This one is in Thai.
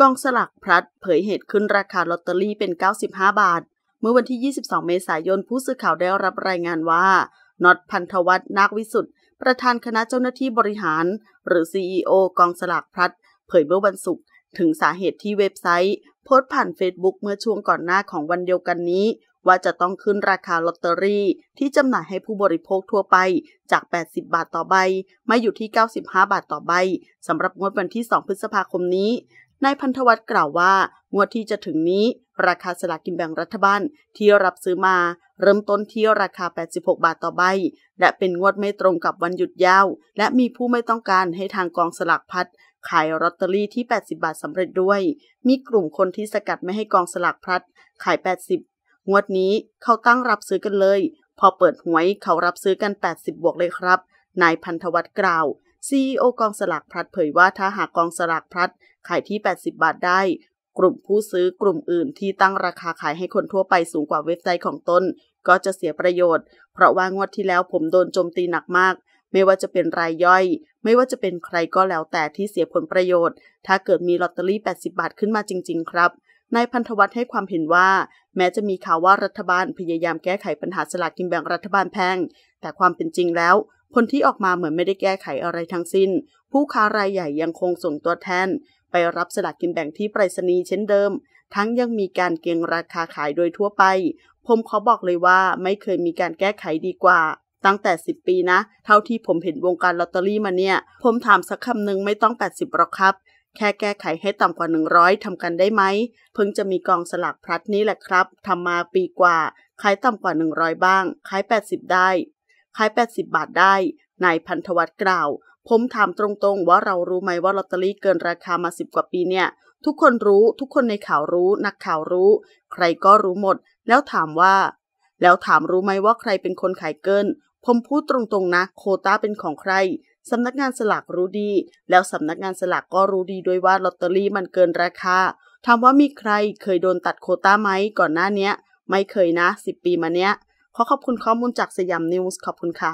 กองสลักพลัดเผยเหตุขึ้นราคาลอตเตอรี่เป็น 95 บาท เมื่อวันที่ 22 เมษายน ผู้สื่อข่าวได้รับรายงานว่าน็อตพันธวัฒน์ นักวิสุทธ์ประธานคณะเจ้าหน้าที่บริหาร หรือ CEO กองสลักพลัด เผยเมื่อวันศุกร์ ถึงสาเหตุที่เว็บไซต์โพสต์ผ่านเฟซบุ๊กเมื่อช่วงก่อนหน้าของวันเดียวกันนี้ ว่าจะต้องขึ้นราคาลอตเตอรี่ที่จำหน่ายให้ผู้บริโภคทั่วไปจาก 80 บาทต่อใบมาอยู่ที่ 95 บาทต่อใบ สำหรับงวดวันที่ 2 พฤษภาคมนี้นายพันธวัฒน์กล่าวว่า งวดที่จะถึงนี้ ราคาสลากกินแบ่งรัฐบาลที่รับซื้อมา เริ่มต้นที่ราคา 86 บาทต่อใบ และเป็นงวดไม่ตรงกับวันหยุดยาว และมีผู้ไม่ต้องการให้ทางกองสลากพัดขายลอตเตอรี่ที่ 80 บาทสำเร็จด้วย มีกลุ่มคนที่สกัดไม่ให้กองสลากพัดขาย 80 งวดนี้เขาตั้งรับซื้อกันเลย พอเปิดหวยเขารับซื้อกัน 80 บวกเลยครับ นายพันธวัฒน์กล่าวซีอกองสลากพลัดเผยว่าถ้าหากกองสลากพลัดขายที่ 80 บาทได้ กลุ่มผู้ซื้อกลุ่มอื่นที่ตั้งราคาขายให้คนทั่วไปสูงกว่าเว็บไซต์ของตนก็จะเสียประโยชน์ เพราะว่างวดที่แล้วผมโดนโจมตีหนักมาก ไม่ว่าจะเป็นรายย่อย ไม่ว่าจะเป็นใครก็แล้วแต่ที่เสียผลประโยชน์ ถ้าเกิดมีลอตเตอรี่ 80 บาทขึ้นมาจริง ๆ ครับ นายพันธวัฒน์ให้ความเห็นว่า แม้จะมีข่าวว่ารัฐบาลพยายามแก้ไขปัญหาสลากกินแบ่งรัฐบาลแพง แต่ความเป็นจริงแล้วผลที่ออกมาเหมือนไม่ได้แก้ไขอะไรทั้งสิ้น ผู้ค้ารายใหญ่ยังคงส่งตัวแทน ไปรับสลากกินแบ่งที่ไปรษณีย์เช่นเดิม ทั้งยังมีการเก็งราคาขายโดยทั่วไป ผมขอบอกเลยว่าไม่เคยมีการแก้ไขดีกว่า ตั้งแต่ 10 ปีนะ เท่าที่ผมเห็นวงการลอตเตอรี่มาเนี่ย ผมถามสักคำหนึ่งไม่ต้อง 80หรอกครับ แค่แก้ไขให้ต่ำกว่า 100ทำกันได้ไหม เพิ่งจะมีกองสลักพลัดนี้แหละครับทำมาปีกว่า ขายต่ำกว่า 100 บ้าง ขาย 80 ได้ขาย80 บาทได้ นายพันธวัฒน์กล่าว ผมถามตรงๆ ว่าเรารู้ไหมว่าลอตเตอรี่เกินราคามาสิบกว่าปีเนี่ย ทุกคนรู้ทุกคนในข่าวรู้นักข่าวรู้ ใครก็รู้หมด แล้วถามว่า แล้วถามรู้ไหมว่าใครเป็นคนขายเกินผมพูดตรงๆนะโคต้าเป็นของใครสำนักงานสลากรู้ดี แล้วสำนักงานสลากก็รู้ดีด้วยว่าลอตเตอรี่มันเกินราคาถามว่ามีใครเคยโดนตัดโคต้าไหมก่อนหน้าเนี้ยไม่เคยนะสิบปีมาเนี้ยขอขอบคุณข้อมูลจากสยามนิวส์ขอบคุณค่ะ